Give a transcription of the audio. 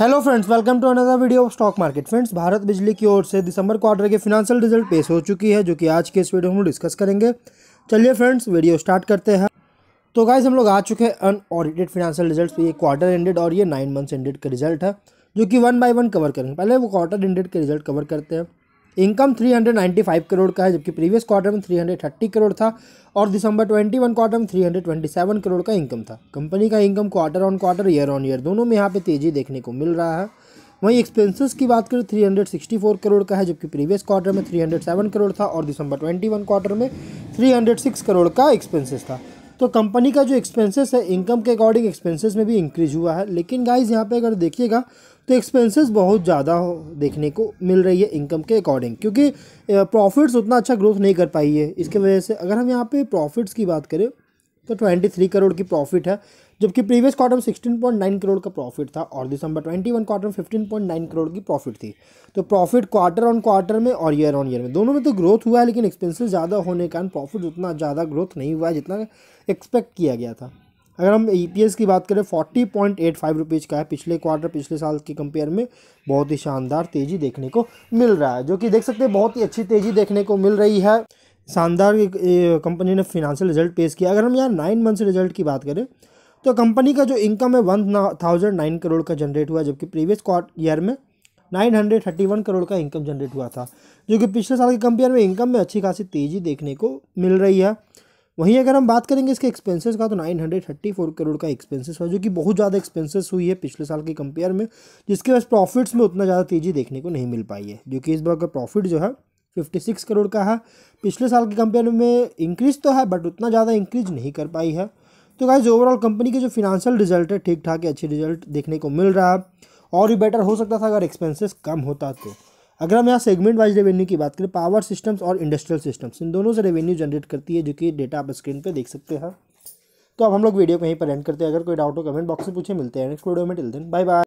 hello friends welcome to another video of stock market friends Bharat Bijlee की ओर से दिसंबर क्वार्टर के फिनेंशियल रिजल्ट पेश हो चुकी है जो कि आज के इस वीडियो में डिस्कस करेंगे चलिए फ्रेंड्स वीडियो स्टार्ट करते हैं तो गाइज हम लोग आ चुके हैं अनऑडिटेड फिनेंशियल रिजल्ट ये क्वार्टर एंडेड और ये नाइन मंथ्स एंडेड का रिजल्ट है जो कि वन बाई वन कवर करेंगे पहले वो क्वार्टर एंडेड के रिजल्ट कवर करते हैं इनकम 395 करोड़ का है जबकि प्रीवियस क्वार्टर में 330 करोड़ था और दिसंबर 21 क्वार्टर में 327 करोड़ का इनकम था कंपनी का income quarter on quarter year on year दोनों में यहाँ पे तेज़ी देखने को मिल रहा है वहीं एक्सपेंसेस की बात करें 364 करोड़ का है जबकि प्रीवियस क्वार्टर में 307 करोड़ था और दिसंबर 21 क्वार्टर में 306 करोड़ का एक्सपेंसेस था तो कंपनी का जो एक्सपेंसेस है इनकम के अकॉर्डिंग एक्सपेंसेस में भी इंक्रीज हुआ है लेकिन गाइज यहाँ पे अगर देखिएगा तो एक्सपेंसेस बहुत ज़्यादा देखने को मिल रही है इनकम के अकॉर्डिंग क्योंकि प्रॉफिट्स उतना अच्छा ग्रोथ नहीं कर पाई है इसके वजह से अगर हम यहाँ पे प्रॉफिट्स की बात करें तो ट्वेंटी थ्री करोड़ की प्रॉफिट है जबकि प्रीवियस क्वार्टर में सिक्सटीन पॉइंट नाइन करोड़ का प्रॉफिट था और दिसंबर ट्वेंटी वन क्वार्टर में फिफ्टीन पॉइंट नाइन करोड़ की प्रॉफिट थी तो प्रॉफिट क्वार्टर ऑन क्वार्टर में और ईयर ऑन ईयर में दोनों में तो ग्रोथ हुआ है लेकिन एक्सपेंसेस ज़्यादा होने के कारण प्रॉफिट उतना ज़्यादा ग्रोथ नहीं हुआ है जितना एक्सपेक्ट किया गया था अगर हम ई e की बात करें forty point eight five rupees का है पिछले क्वार्टर पिछले साल के कंपेयर में बहुत ही शानदार तेज़ी देखने को मिल रहा है जो कि देख सकते हैं बहुत ही अच्छी तेज़ी देखने को मिल रही है शानदार कंपनी ने फिनंशियल रिजल्ट पेश किया अगर हम यहाँ नाइन मंथ्स रिजल्ट की बात करें तो कंपनी का जो इनकम है वन थाउजेंड नाइन करोड़ का जनरेट हुआ जबकि प्रीवियस ईयर में nine hundred thirty one crore का इनकम जनरेट हुआ था जो कि पिछले साल के कंपेयर में इनकम में अच्छी खासी तेज़ी देखने को मिल रही है वहीं अगर हम बात करेंगे इसके एक्सपेंसेस का तो 934 करोड़ का एक्सपेंसेस हुआ जो कि बहुत ज़्यादा एक्सपेंसेस हुई है पिछले साल के कंपेयर में जिसके वजह प्रॉफिट्स में उतना ज़्यादा तेज़ी देखने को नहीं मिल पाई है जो कि इस बार का प्रॉफिट जो है 56 करोड़ का है पिछले साल के कंपेयर में इंक्रीज तो है बट उतना ज़्यादा इंक्रीज नहीं कर पाई है तो गाइज ओवरऑल कंपनी के जो फिनंशियल रिजल्ट है ठीक ठाक अच्छे रिजल्ट देखने को मिल रहा है और भी बेटर हो सकता था अगर एक्सपेंसेस कम होता तो अगर हम यहाँ सेगमेंट वाइज रेवेन्यू की बात करें पावर सिस्टम्स और इंडस्ट्रियल सिस्टम्स इन दोनों से रेवेन्यू जनरेट करती है जो कि डेटा आप स्क्रीन पर देख सकते हैं तो अब हम लोग वीडियो को यहीं पर एंड करते हैं अगर कोई डाउट हो कमेंट बॉक्स में पूछे मिलते हैं नेक्स्ट वीडियो में टिल दिन बाय बाय